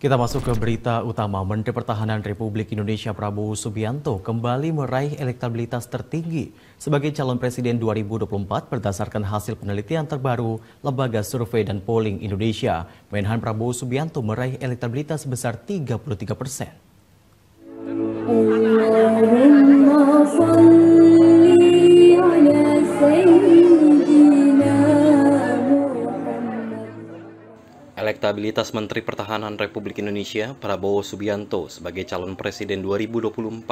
Kita masuk ke berita utama. Menteri Pertahanan Republik Indonesia Prabowo Subianto kembali meraih elektabilitas tertinggi sebagai calon presiden 2024 berdasarkan hasil penelitian terbaru Lembaga Survei dan Polling Indonesia. Menhan Prabowo Subianto meraih elektabilitas sebesar 33 persen. Elektabilitas Menteri Pertahanan Republik Indonesia Prabowo Subianto sebagai calon presiden 2024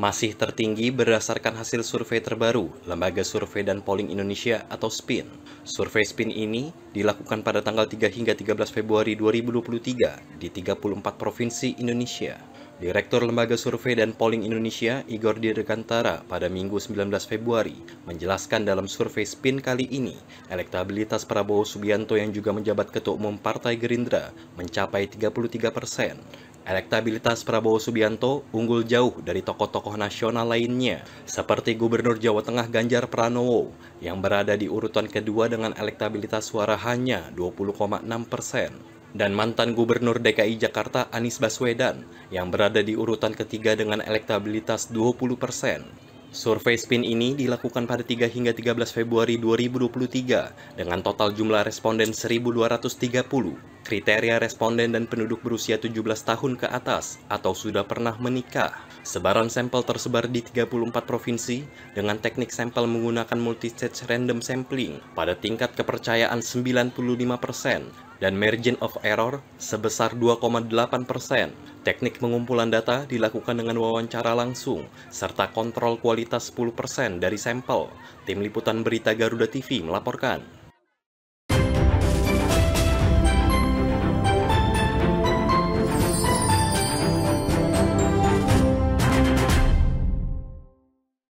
masih tertinggi berdasarkan hasil survei terbaru Lembaga Survei dan Polling Indonesia atau SPIN. Survei SPIN ini dilakukan pada tanggal 3 hingga 13 Februari 2023 di 34 provinsi Indonesia. Direktur Lembaga Survei dan Polling Indonesia, Igor Dirgantara, pada Minggu 19 Februari, menjelaskan dalam survei SPIN kali ini, elektabilitas Prabowo Subianto yang juga menjabat Ketua Umum Partai Gerindra mencapai 33 persen. Elektabilitas Prabowo Subianto unggul jauh dari tokoh-tokoh nasional lainnya, seperti Gubernur Jawa Tengah Ganjar Pranowo yang berada di urutan kedua dengan elektabilitas suara hanya 20,6 persen dan mantan Gubernur DKI Jakarta Anies Baswedan yang berada di urutan ketiga dengan elektabilitas 20 persen. Survei SPIN ini dilakukan pada 3 hingga 13 Februari 2023 dengan total jumlah responden 1.230. Kriteria responden dan penduduk berusia 17 tahun ke atas atau sudah pernah menikah. Sebaran sampel tersebar di 34 provinsi dengan teknik sampel menggunakan multistage random sampling pada tingkat kepercayaan 95% persen dan margin of error sebesar 2,8 persen. Teknik pengumpulan data dilakukan dengan wawancara langsung, serta kontrol kualitas 10 persen dari sampel. Tim Liputan Berita Garuda TV melaporkan.